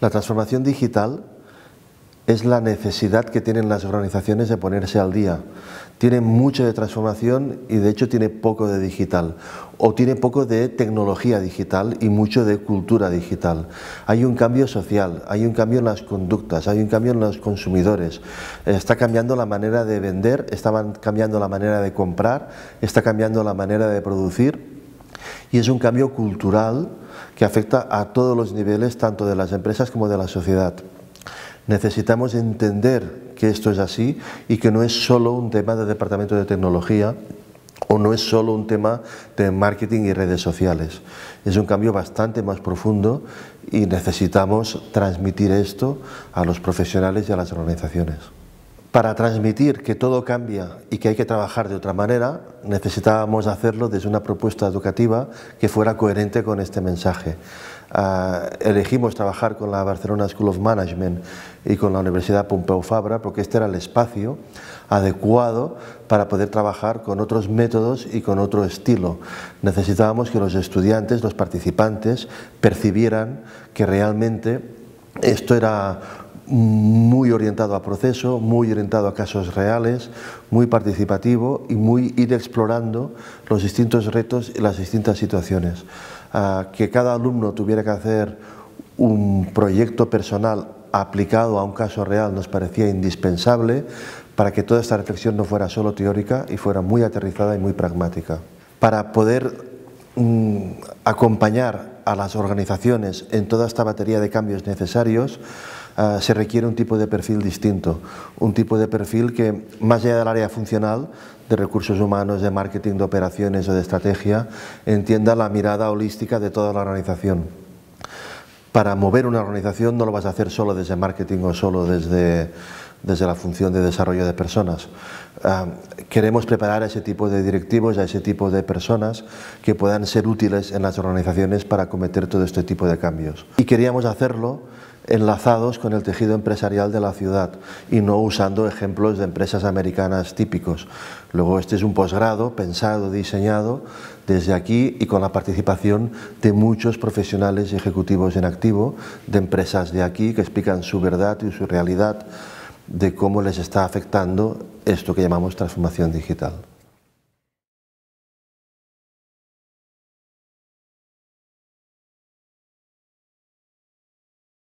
La transformación digital es la necesidad que tienen las organizaciones de ponerse al día. Tiene mucho de transformación y de hecho tiene poco de digital. O tiene poco de tecnología digital y mucho de cultura digital. Hay un cambio social, hay un cambio en las conductas, hay un cambio en los consumidores. Está cambiando la manera de vender, está cambiando la manera de comprar, está cambiando la manera de producir y es un cambio cultural que afecta a todos los niveles, tanto de las empresas como de la sociedad. Necesitamos entender que esto es así y que no es solo un tema de Departamento de Tecnología o no es solo un tema de marketing y redes sociales. Es un cambio bastante más profundo y necesitamos transmitir esto a los profesionales y a las organizaciones. Para transmitir que todo cambia y que hay que trabajar de otra manera, necesitábamos hacerlo desde una propuesta educativa que fuera coherente con este mensaje. Ah, elegimos trabajar con la Barcelona School of Management y con la Universidad Pompeu Fabra porque este era el espacio adecuado para poder trabajar con otros métodos y con otro estilo. Necesitábamos que los estudiantes, los participantes, percibieran que realmente esto era muy orientado a proceso, muy orientado a casos reales, muy participativo y muy ir explorando los distintos retos y las distintas situaciones. que cada alumno tuviera que hacer un proyecto personal aplicado a un caso real nos parecía indispensable para que toda esta reflexión no fuera solo teórica y fuera muy aterrizada y muy pragmática. Para poder mm, acompañar a las organizaciones en toda esta batería de cambios necesarios, eh, se requiere un tipo de perfil distinto, un tipo de perfil que, más allá del área funcional, de recursos humanos, de marketing, de operaciones o de estrategia, entienda la mirada holística de toda la organización. Para mover una organización no lo vas a hacer solo desde marketing o solo desde desde la función de desarrollo de personas. Ah, queremos preparar a ese tipo de directivos, a ese tipo de personas que puedan ser útiles en las organizaciones para acometer todo este tipo de cambios. Y queríamos hacerlo enlazados con el tejido empresarial de la ciudad y no usando ejemplos de empresas americanas típicos. Luego este es un posgrado pensado, diseñado desde aquí y con la participación de muchos profesionales y ejecutivos en activo de empresas de aquí que explican su verdad y su realidad de cómo les está afectando esto que llamamos transformación digital.